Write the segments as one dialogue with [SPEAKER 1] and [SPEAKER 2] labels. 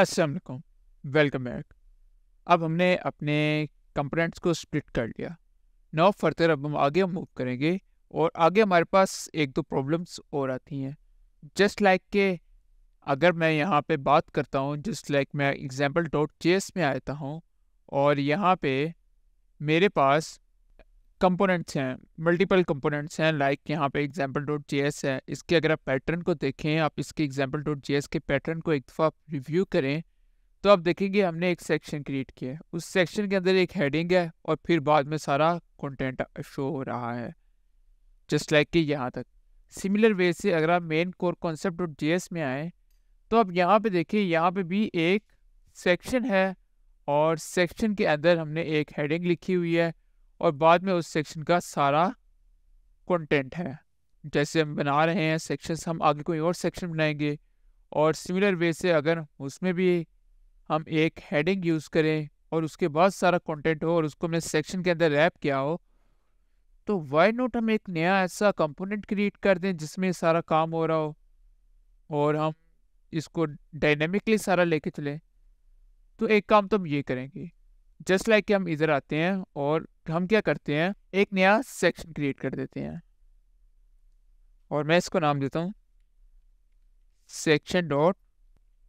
[SPEAKER 1] असलकुम welcome back अब हमने अपने कंपोनेंट्स को स्प्लिट कर लिया नौ फर्दर अब हम आगे मूव करेंगे और आगे हमारे पास एक दो प्रॉब्लम्स और आती हैं जस्ट लाइक के अगर मैं यहाँ पे बात करता हूँ जस्ट लाइक मैं एग्जाम्पल डॉट जे में आता हूँ और यहाँ पे मेरे पास कंपोनेंट्स हैं मल्टीपल कंपोनेंट्स हैं लाइक यहाँ पे एग्जाम्पल डॉट जे है इसके अगर आप पैटर्न को देखें आप इसके एग्जाम्पल डॉट जे के पैटर्न को एक दफ़ा रिव्यू करें तो आप देखेंगे हमने एक सेक्शन क्रिएट किया है उस सेक्शन के अंदर एक हेडिंग है और फिर बाद में सारा कंटेंट शो हो रहा है जस्ट लाइक कि यहाँ तक सिमिलर वे से अगर आप main core concept dot J में आएँ तो आप यहाँ पर देखिए यहाँ पर भी एक सेक्शन है और सेक्शन के अंदर हमने एक हेडिंग लिखी हुई है और बाद में उस सेक्शन का सारा कंटेंट है जैसे हम बना रहे हैं सेक्शन हम आगे कोई और सेक्शन बनाएंगे और सिमिलर वे से अगर उसमें भी हम एक हेडिंग यूज़ करें और उसके बाद सारा कंटेंट हो और उसको हमने सेक्शन के अंदर रैप किया हो तो वाई नोट हम एक नया ऐसा कंपोनेंट क्रिएट कर दें जिसमें सारा काम हो रहा हो और हम इसको डायनेमिकली सारा लेके चलें तो एक काम तो हम ये करेंगे जस्ट लाइक like कि हम इधर आते हैं और हम क्या करते हैं एक नया सेक्शन क्रिएट कर देते हैं और मैं इसको नाम देता हूँ सेक्शन डॉट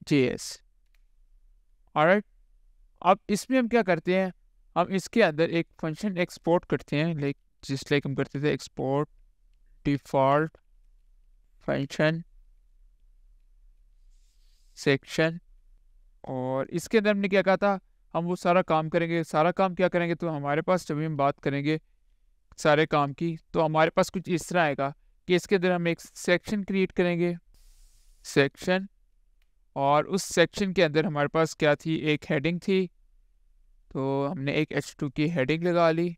[SPEAKER 1] जे एस और अब इसमें हम क्या करते हैं हम इसके अंदर एक फंक्शन एक्सपोर्ट करते हैं लाइक जिस लाइक हम करते थे एक्सपोर्ट डिफॉल्ट फंक्शन सेक्शन और इसके अंदर हमने क्या कहा था हम वो सारा काम करेंगे सारा काम क्या करेंगे तो हमारे पास जब हम बात करेंगे सारे काम की तो हमारे पास कुछ इस तरह आएगा कि इसके अंदर हम एक सेक्शन क्रिएट करेंगे सेक्शन और उस सेक्शन के अंदर हमारे पास क्या थी एक हेडिंग थी तो हमने एक H2 की हेडिंग लगा ली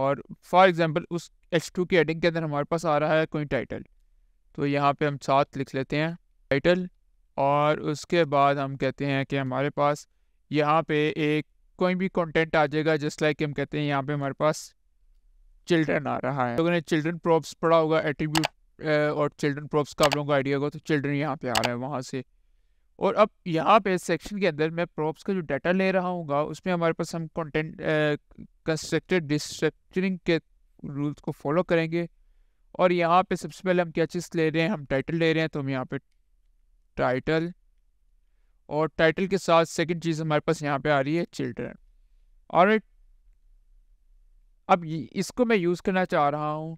[SPEAKER 1] और फॉर एग्ज़ाम्पल उस H2 की हेडिंग के अंदर हमारे पास आ रहा है कोई टाइटल तो यहाँ पे हम साथ लिख लेते हैं टाइटल और उसके बाद हम कहते हैं कि हमारे पास यहाँ पे एक कोई भी कंटेंट आ जाएगा जस्ट लाइक हम कहते हैं यहाँ पे हमारे पास चिल्ड्रन आ रहा है लोगों ने चिल्ड्रन प्रॉप्स पढ़ा होगा एटीब्यूट और चिल्ड्रन प्रॉप्स का आप लोगों को आइडिया होगा तो चिल्ड्रन यहाँ पे आ रहा है वहाँ से और अब यहाँ पे सेक्शन के अंदर मैं प्रॉप्स का जो डाटा ले रहा हूँ उसमें हमारे पास हम कॉन्टेंट कंस्ट्रक्टेड डिस्ट्रक्चरिंग के रूल्स को फॉलो करेंगे और यहाँ पे सबसे पहले हम क्या चीज़ ले रहे हैं हम टाइटल ले रहे हैं तो हम यहाँ पे टाइटल और टाइटल के साथ सेकंड चीज़ हमारे पास यहाँ पे आ रही है चिल्ड्रन और अब इसको मैं यूज़ करना चाह रहा हूँ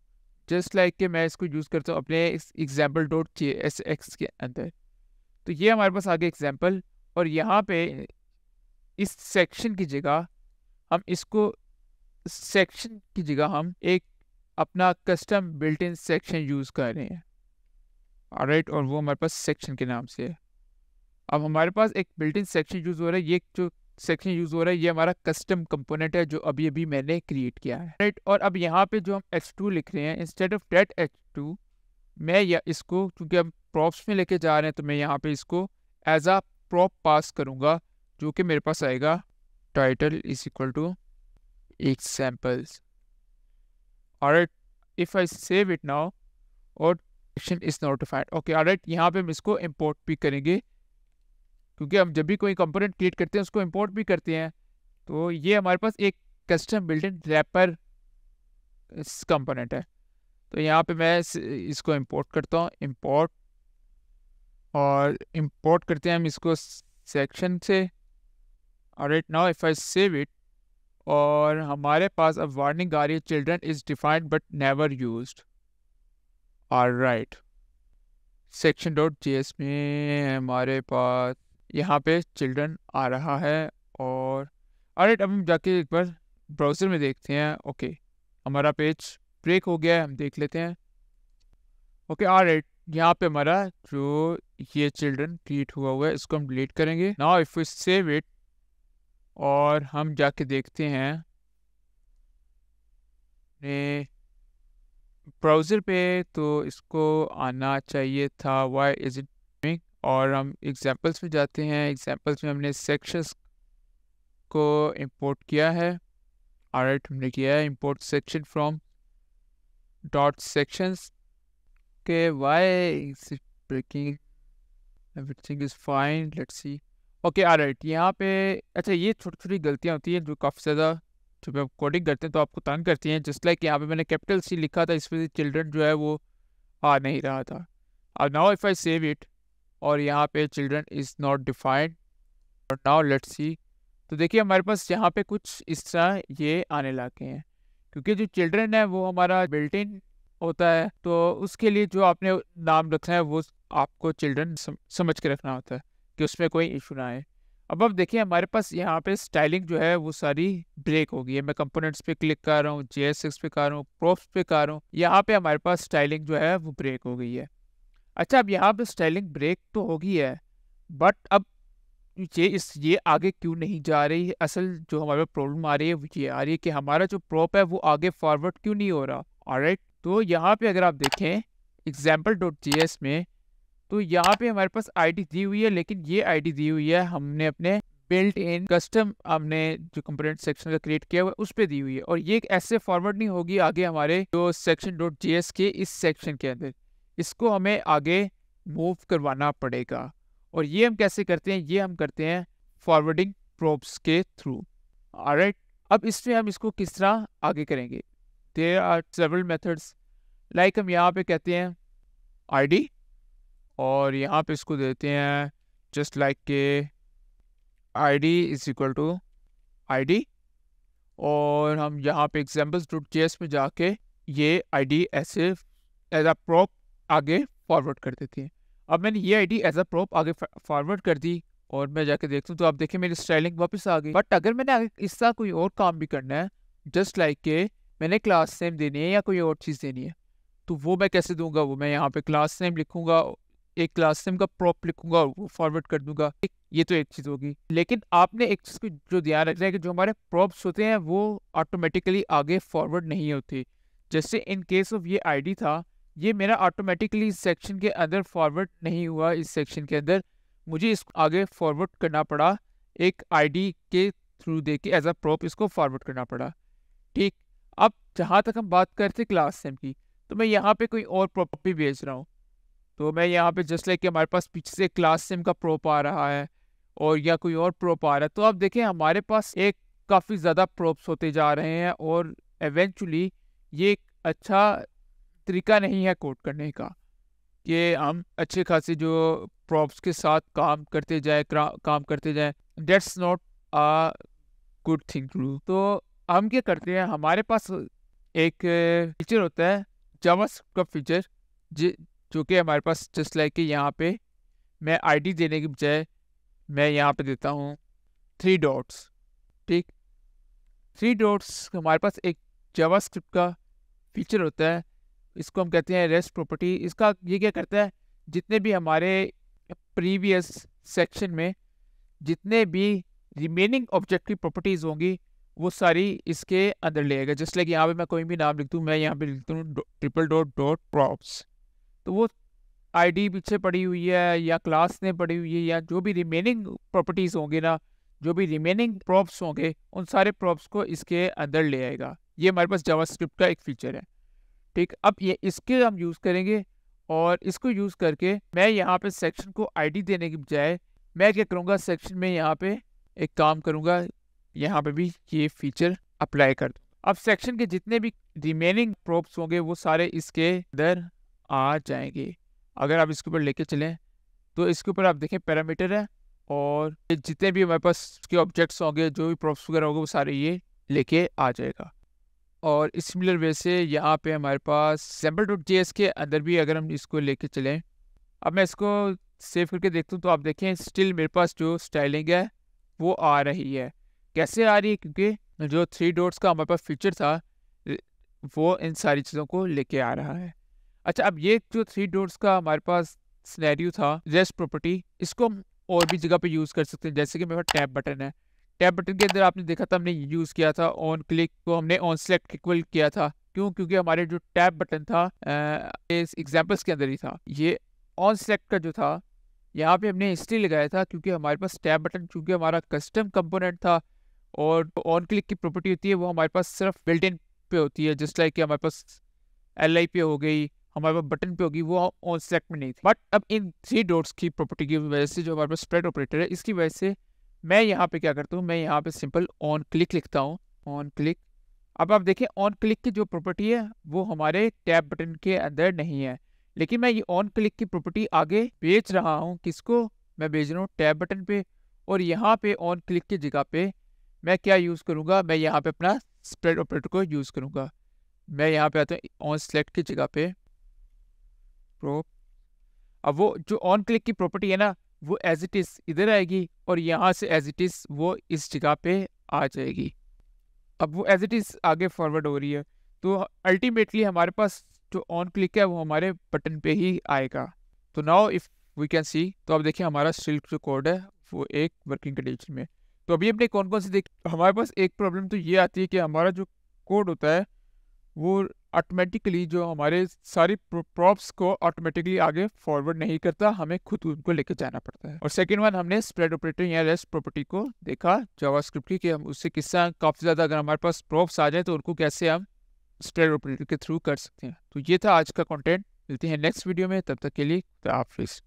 [SPEAKER 1] जस्ट लाइक कि मैं इसको यूज़ करता हूँ अपने example dot K S X के अंदर तो ये हमारे पास आगे एग्जाम्पल और यहाँ पे इस सेक्शन की जगह हम इसको सेक्शन की जगह हम एक अपना custom built in section use कर रहे हैं राइट और वो हमारे पास सेक्शन के नाम से है अब हमारे पास एक बिल्टिन सेक्शन यूज़ हो रहा है ये जो सेक्शन यूज़ हो रहा है ये हमारा कस्टम कंपोनेंट है जो अभी अभी मैंने क्रिएट किया है राइट और अब यहाँ पे जो हम एच टू लिख रहे हैं instead of that H two मैं या इसको क्योंकि हम प्रॉप्स में लेके जा रहे हैं तो मैं यहाँ पे इसको एज आ प्रॉप पास करूँगा जो कि मेरे पास आएगा title is equal to samples और if I save it now और section is notified okay alright यहाँ पे हम इसको इम्पोर्ट भी करेंगे क्योंकि हम जब भी कोई कंपोनेंट क्रिएट करते हैं उसको इम्पोर्ट भी करते हैं तो ये हमारे पास एक custom built in wrapper component है तो यहाँ पे मैं इसको इंपोर्ट करता हूँ इंपोर्ट और इंपोर्ट करते हैं हम इसको सेक्शन से और right now if I save it और हमारे पास अब वार्निंग आ रही है children is defined but never use all right section dot G में हमारे पास यहाँ पे चिल्ड्रन आ रहा है और अरे अब हम जाके एक बार ब्राउज़र में देखते हैं ओके हमारा पेज ब्रेक हो गया है हम देख लेते हैं ओके आ रेट यहाँ पे हमारा जो ये चिल्ड्रन क्रिएट हुआ हुआ है इसको हम डिलीट करेंगे now if you save it और हम जाके देखते हैं ने ब्राउज़र पे तो इसको आना चाहिए था वाई इज़ इट और हम एग्जाम्पल्स में जाते हैं एग्जाम्पल्स में हमने सेक्शंस को इंपोर्ट किया है आर एट हमने किया है import section from dot sections के why breaking everything is fine let's see okay alright यहाँ पे अच्छा ये छोटी छोटी गलतियाँ होती हैं जो काफ़ी ज़्यादा जब आप कोडिंग करते हैं तो आपको तंग करती हैं जस्ट लाइक यहाँ पे मैंने कैपिटल सी लिखा था इस वजह से चिल्ड्रन जो है वो आ नहीं रहा था अब now if I save it और यहाँ पे चिल्ड्रन इज़ नॉट डिफाइंड और नाउ लेट्स सी तो देखिए हमारे पास यहाँ पे कुछ इस तरह ये आने लगे हैं क्योंकि जो चिल्ड्रन है वो हमारा बिल्टिन होता है तो उसके लिए जो आपने नाम रखा है वो आपको चिल्ड्रन समझ के रखना होता है कि उसमें कोई इशू ना आए अब अब देखिए हमारे पास यहाँ पे स्टाइलिंग जो है वो सारी ब्रेक हो गई है मैं कंपोनेंट्स पे क्लिक कर रहा हूँ जे एस एक्स पे कर रहा हूँ प्रोफ्स पे कर रहा हूँ यहाँ पे हमारे पास स्टाइलिंग जो है वो ब्रेक हो गई है अच्छा अब यहाँ पे स्टाइलिंग ब्रेक तो होगी है बट अब ये इस ये आगे क्यों नहीं जा रही है असल जो हमारे प्रॉब्लम आ रही है ये आ रही है कि हमारा जो प्रॉप है वो आगे फॉरवर्ड क्यों नहीं हो रहा ऑलराइट तो यहाँ पे अगर आप देखें एग्जाम्पल डॉट जी एस में तो यहाँ पे हमारे पास आईडी दी हुई है लेकिन ये आईडी दी हुई है हमने अपने बिल्ट इन कस्टम हमने जो कंपोनेंट सेक्शन का क्रिएट किया हुआ है उस पर दी हुई है और ये ऐसे फॉरवर्ड नहीं होगी आगे हमारे जो सेक्शन डॉट जी एस के इस सेक्शन के अंदर इसको हमें आगे मूव करवाना पड़ेगा और ये हम कैसे करते हैं ये हम करते हैं फॉरवर्डिंग प्रोब्स के थ्रू राइट अब इसमें हम इसको किस तरह आगे करेंगे there are several methods like हम यहाँ पे कहते हैं आईडी और यहाँ पे इसको देते हैं जस्ट लाइक के ID is equal to ID और हम यहाँ पे एग्जाम्पल्स डॉट जे में जाके ये आईडी ऐसे एज अ प्रॉप आगे फॉरवर्ड कर देती है अब मैंने ये आईडी एज अ प्रॉप आगे फॉरवर्ड कर दी और मैं जाके देखता हूँ तो आप देखिए मेरी स्टाइलिंग वापस आ गई बट अगर मैंने इसका कोई और काम भी करना है जस्ट लाइक like के मैंने क्लास नेम देनी है या कोई और चीज़ देनी है तो वो मैं कैसे दूंगा वो मैं यहाँ पे क्लास नेम लिखूंगा एक क्लास नेम का प्रॉप लिखूंगा और वो फॉरवर्ड कर दूंगा ये तो एक चीज़ होगी लेकिन आपने एक चीज़ को जो ध्यान रखना है कि जो हमारे प्रॉप्स होते हैं वो ऑटोमेटिकली आगे फॉरवर्ड नहीं होती जैसे इन केस ऑफ ये आईडी था ये मेरा ऑटोमेटिकली इस सेक्शन के अंदर फॉरवर्ड नहीं हुआ इस सेक्शन के अंदर मुझे इस आगे फॉरवर्ड करना पड़ा एक आईडी के थ्रू दे के एज अ प्रॉप इसको फॉरवर्ड करना पड़ा ठीक अब जहाँ तक हम बात करते क्लास सेम की तो मैं यहाँ पे कोई और प्रॉप भी भेज रहा हूँ तो मैं यहाँ पे जस्ट लाइक हमारे पास पीछे से क्लास सेम का प्रोप आ रहा है और या कोई और प्रोप आ रहा है तो आप देखें हमारे पास एक काफ़ी ज़्यादा प्रोप्स होते जा रहे हैं और एवेंचुअली ये एक अच्छा तरीका नहीं है कोट करने का कि हम अच्छे खासे जो प्रॉप्स के साथ काम करते जाए काम करते जाए that's not a good thing to do तो हम क्या करते हैं हमारे पास एक फीचर होता है जमस का फीचर जो कि हमारे पास जस्ट लाइक कि यहाँ पे मैं आईडी देने के बजाय मैं यहाँ पे देता हूँ थ्री डॉट्स ठीक थ्री डॉट्स हमारे पास एक जवा का फीचर होता है इसको हम कहते हैं रेस्ट प्रॉपर्टी इसका ये क्या करता है जितने भी हमारे प्रीवियस सेक्शन में जितने भी रिमेनिंग ऑब्जेक्टिव प्रॉपर्टीज़ होंगी वो सारी इसके अंदर ले आएगा जस्ट लाइक यहाँ पे मैं कोई भी नाम लिखता हूँ मैं यहाँ पे लिखता हूँ ट्रिपल डॉट डॉट प्रॉप्स तो वो आईडी पीछे पड़ी हुई है या क्लास ने पड़ी हुई है या जो भी रिमेनिंग प्रॉपर्टीज़ होंगी ना जो भी रिमेनिंग प्रॉप्स होंगे उन सारे प्रॉप्स को इसके अंदर ले आएगा ये हमारे पास जवा का एक फीचर है ठीक अब ये इसके हम यूज़ करेंगे और इसको यूज़ करके मैं यहाँ पे सेक्शन को आईडी देने के बजाय मैं क्या करूँगा सेक्शन में यहाँ पे एक काम करूँगा यहाँ पे भी ये फीचर अप्लाई कर दूँ अब सेक्शन के जितने भी रिमेनिंग प्रॉप्स होंगे वो सारे इसके अंदर आ जाएंगे अगर आप इसके ऊपर लेके चलें तो इसके ऊपर आप देखें पैरामीटर है और जितने भी हमारे पास के ऑब्जेक्ट्स होंगे जो भी प्रॉप्स वगैरह होंगे वो सारे ये लेके आ जाएगा और सिमिलर वे से यहाँ पे हमारे पास सैम्पल डॉट जी के अंदर भी अगर हम इसको लेके चलें अब मैं इसको सेव करके देखता हूँ तो आप देखें स्टिल मेरे पास जो स्टाइलिंग है वो आ रही है कैसे आ रही है क्योंकि जो थ्री डॉट्स का हमारे पास फीचर था वो इन सारी चीज़ों को लेके आ रहा है अच्छा अब ये जो थ्री डॉट्स का हमारे पास स्नैरियो था रेस्ट प्रॉपर्टी इसको हम और भी जगह पे यूज़ कर सकते हैं जैसे कि मेरे पास टैप बटन है बटन के अंदर आपने देखा था हमने यूज़ किया था ऑन क्लिक को हमने ऑन सेलेक्ट इक्वल किया था क्यों क्योंकि हमारे जो टैब बटन था इस एग्जाम्पल्स के अंदर ही था ये ऑन सेलेक्ट का जो था यहाँ पे हमने हिस्ट्री लगाया था क्योंकि हमारे पास टैब बटन क्योंकि हमारा कस्टम कंपोनेंट था और ऑन क्लिक की प्रॉपर्टी होती है वो हमारे पास सिर्फ बिल्ट इन पे होती है जस्ट लाइक कि हमारे पास एल आई पे हो गई हमारे पास बटन पे होगी वो ऑन सेलेक्ट में नहीं थी बट अब इन थ्री डोट्स की प्रॉपर्टी की वजह से जो हमारे पास स्प्रेड ऑपरेटर है इसकी वजह से मैं यहाँ पे क्या करता हूँ मैं यहाँ पे सिंपल ऑन क्लिक लिखता हूँ ऑन क्लिक अब आप देखें ऑन क्लिक की जो प्रॉपर्टी है वो हमारे टैब बटन के अंदर नहीं है लेकिन मैं ये ऑन क्लिक की प्रॉपर्टी आगे बेच रहा हूँ किसको मैं भेज रहा हूँ टैब बटन पे और यहाँ पे ऑन क्लिक की जगह पे मैं क्या यूज़ करूँगा मैं यहाँ पे अपना स्प्रेड ऑपरेटर को यूज़ करूँगा मैं यहाँ पे आता हूँ ऑन सेलेक्ट की जगह पे प्रो अब वो जो ऑन क्लिक की प्रॉपर्टी है ना वो एज इट इज़ इधर आएगी और यहाँ से एज इट इज़ वो इस जगह पे आ जाएगी अब वो एज इट इज़ आगे फॉरवर्ड हो रही है तो अल्टीमेटली हमारे पास जो ऑन क्लिक है वो हमारे बटन पे ही आएगा तो now if we can see तो अब देखिए हमारा सिल्क जो कोड है वो एक वर्किंग कंडीशन में तो अभी अपने कौन कौन से देख हमारे पास एक प्रॉब्लम तो ये आती है कि हमारा जो कोड होता है वो ऑटोमेटिकली जो हमारे सारी प्रॉप्स को ऑटोमेटिकली आगे फॉरवर्ड नहीं करता हमें खुद उनको लेके जाना पड़ता है और सेकेंड वन हमने स्प्रेड ऑपरेटर या रेस्ट प्रॉपर्टी को देखा जावास्क्रिप्ट की कि हम उससे किससे काफ़ी ज़्यादा अगर हमारे पास प्रॉप्स आ जाए तो उनको कैसे हम स्प्रेड ऑपरेटर के थ्रू कर सकते हैं तो ये था आज का कॉन्टेंट मिलते हैं नेक्स्ट वीडियो में तब तक के लिए हाफिज़